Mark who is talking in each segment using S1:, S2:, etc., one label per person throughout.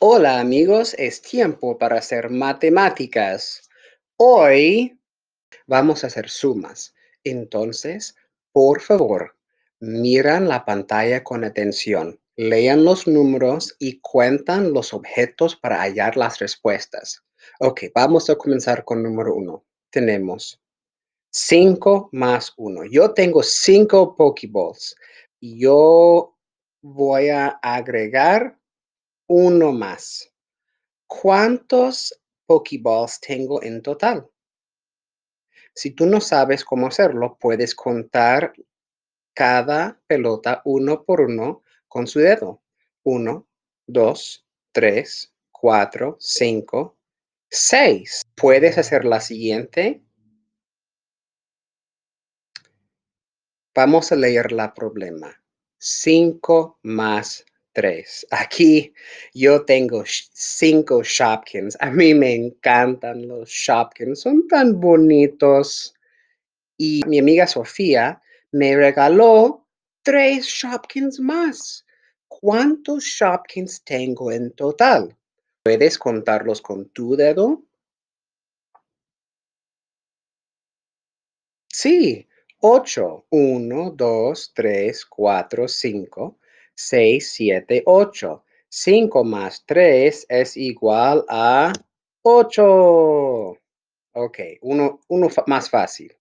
S1: Hola amigos, es tiempo para hacer matemáticas. Hoy vamos a hacer sumas. Entonces, por favor, miran la pantalla con atención, lean los números y cuentan los objetos para hallar las respuestas. Ok, vamos a comenzar con número uno. Tenemos cinco más uno Yo tengo 5 Pokeballs. Yo voy a agregar uno más. ¿Cuántos Pokeballs tengo en total? Si tú no sabes cómo hacerlo, puedes contar cada pelota uno por uno con su dedo. Uno, dos, tres, cuatro, cinco, seis. Puedes hacer la siguiente. Vamos a leer la problema. Cinco más Aquí yo tengo cinco Shopkins. A mí me encantan los Shopkins, son tan bonitos. Y mi amiga Sofía me regaló tres Shopkins más. ¿Cuántos Shopkins tengo en total? ¿Puedes contarlos con tu dedo? Sí, ocho. Uno, dos, tres, cuatro, cinco. 6, 7, 8. 5 más 3 es igual a 8. Ok, uno, uno más fácil.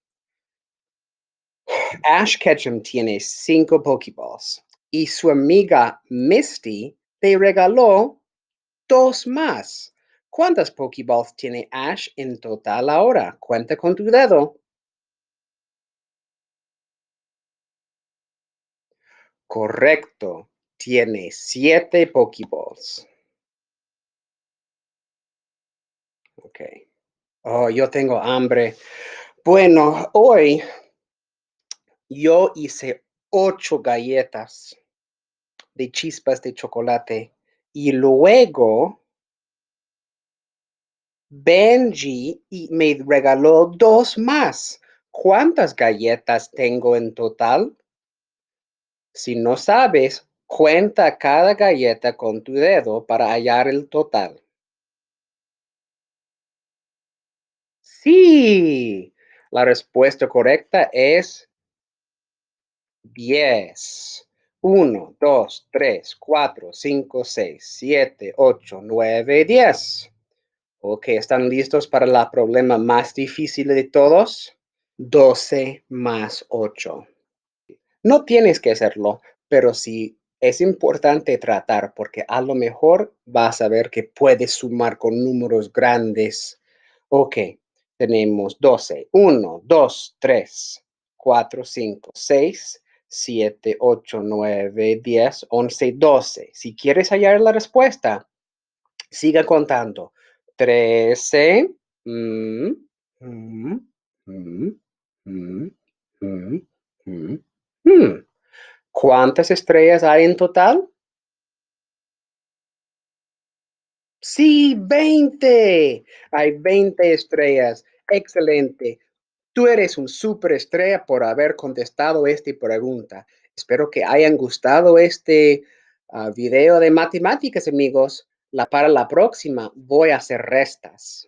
S1: Ash Ketchum tiene 5 Pokeballs y su amiga Misty le regaló 2. más. ¿Cuántas Pokeballs tiene Ash en total ahora? Cuenta con tu dedo. Correcto. Tiene siete pokeballs. Ok. Oh, yo tengo hambre. Bueno, hoy yo hice ocho galletas de chispas de chocolate y luego Benji me regaló dos más. ¿Cuántas galletas tengo en total? Si no sabes, cuenta cada galleta con tu dedo para hallar el total. Sí, la respuesta correcta es 10. 1, 2, 3, 4, 5, 6, 7, 8, 9, 10. Ok, ¿están listos para el problema más difícil de todos? 12 más 8. No tienes que hacerlo, pero sí es importante tratar porque a lo mejor vas a ver que puedes sumar con números grandes. Ok, tenemos 12, 1, 2, 3, 4, 5, 6, 7, 8, 9, 10, 11, 12. Si quieres hallar la respuesta, siga contando. 13, mm, mm, mm, mm. ¿Cuántas estrellas hay en total? Sí, 20. Hay 20 estrellas. Excelente. Tú eres un superestrella por haber contestado esta pregunta. Espero que hayan gustado este ah, video de matemáticas, amigos. La, para la próxima voy a hacer restas.